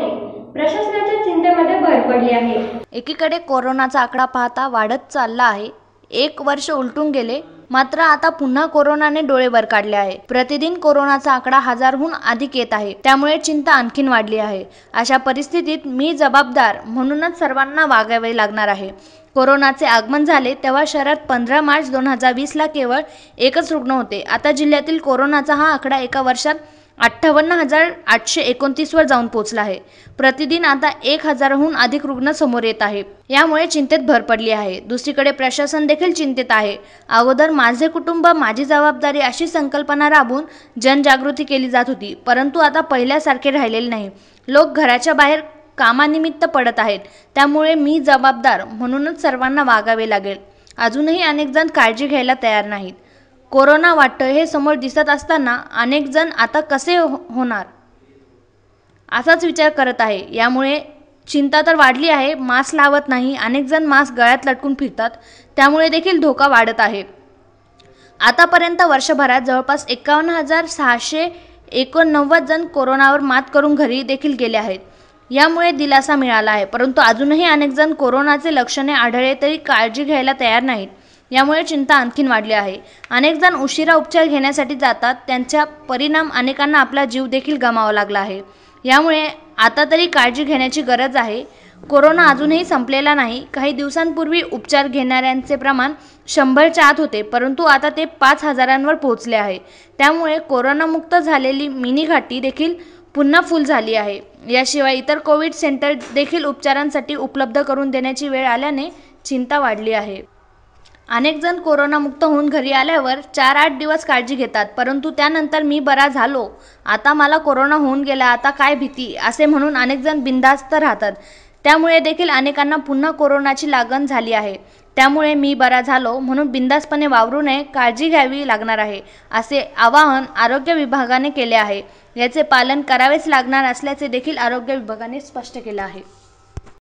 असल्याने प्रशासनाच्या चिंतेमध्ये भर पडली आहे एकीकडे कोरोनाचा आकडा पाहता वाढत चालला आहे एक वर्ष उलटून गेले मात्र आता पुन्हा कोरोनाने डोळे वर काढले आहे प्रतिदिन कोरोनाचा आकडा हजारहून अधिक येत आहे त्यामुळे चिंता आणखीन वाढली आहे अशा परिस्थितीत मी जबाबदार म्हणूनच सर्वांना वागावे लागणार आहे कोरोनाचे आगमन झाले तेव्हा शहरात पंधरा मार्च दोन हजार वीसला केवळ एकच रुग्ण होते आता जिल्ह्यातील कोरोनाचा हा आकडा एका वर्षात अठ्ठावन्न हजार आठशे एकोणतीसवर जाऊन पोहोचला आहे प्रतिदिन आता एक हजारहून अधिक रुग्ण समोर येत आहे यामुळे चिंतेत भर पडली आहे दुसरीकडे प्रशासन देखील चिंतेत आहे अगोदर माझे कुटुंब माझी जबाबदारी अशी संकल्पना राबून जनजागृती केली जात होती परंतु आता पहिल्यासारखे राहिलेले नाही लोक घराच्या बाहेर कामानिमित्त पडत आहेत त्यामुळे मी जबाबदार म्हणूनच सर्वांना वागावे लागेल अजूनही अनेक जण काळजी घ्यायला तयार नाहीत कोरोना वाटतं हे समोर दिसत असताना अनेक जण आता कसे हो होणार असाच विचार करत आहे यामुळे चिंता तर वाढली आहे मास्क लावत नाही अनेक जण मास्क गळ्यात लटकून फिरतात त्यामुळे देखील धोका वाढत आहे आतापर्यंत वर्षभरात जवळपास एकावन्न हजार सहाशे एकोणनव्वद जण कोरोनावर मात करून घरी देखील गेले आहेत यामुळे दिलासा मिळाला आहे परंतु अजूनही अनेक जण कोरोनाचे लक्षणे आढळले तरी काळजी घ्यायला तयार नाहीत यामुळे चिंता आणखीन वाढली आहे अनेक जण उशिरा उपचार घेण्यासाठी जातात त्यांच्या परिणाम अनेकांना आपला जीव देखील गमावा लागला आहे यामुळे आता तरी काळजी घेण्याची गरज आहे कोरोना अजूनही संपलेला नाही काही दिवसांपूर्वी उपचार घेणाऱ्यांचे प्रमाण शंभरच्या आत होते परंतु आता ते पाच हजारांवर पोहोचले आहे त्यामुळे कोरोनामुक्त झालेली मिनी घाटी देखील पुन्हा फुल झाली आहे याशिवाय इतर कोविड सेंटर देखील उपचारांसाठी उपलब्ध करून देण्याची वेळ आल्याने चिंता वाढली आहे अनेक जण कोरोनामुक्त होऊन घरी आल्यावर चार आठ दिवस काळजी घेतात परंतु त्यानंतर मी बरा झालो आता मला कोरोना होऊन गेला आता काय भीती असे म्हणून अनेक जण बिंदास्त राहतात त्यामुळे देखील अनेकांना पुन्हा कोरोनाची लागण झाली आहे त्यामुळे मी बरा झालो म्हणून बिंदासपणे वावरू नये काळजी घ्यावी लागणार आहे असे आवाहन आरोग्य विभागाने केले आहे याचे पालन करावेच लागणार असल्याचे देखील आरोग्य विभागाने स्पष्ट केलं आहे